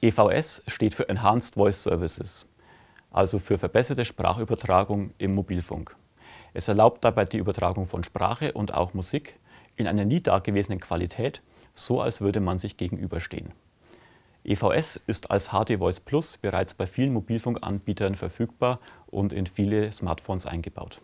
EVS steht für Enhanced Voice Services, also für verbesserte Sprachübertragung im Mobilfunk. Es erlaubt dabei die Übertragung von Sprache und auch Musik in einer nie dagewesenen Qualität, so als würde man sich gegenüberstehen. EVS ist als HD Voice Plus bereits bei vielen Mobilfunkanbietern verfügbar und in viele Smartphones eingebaut.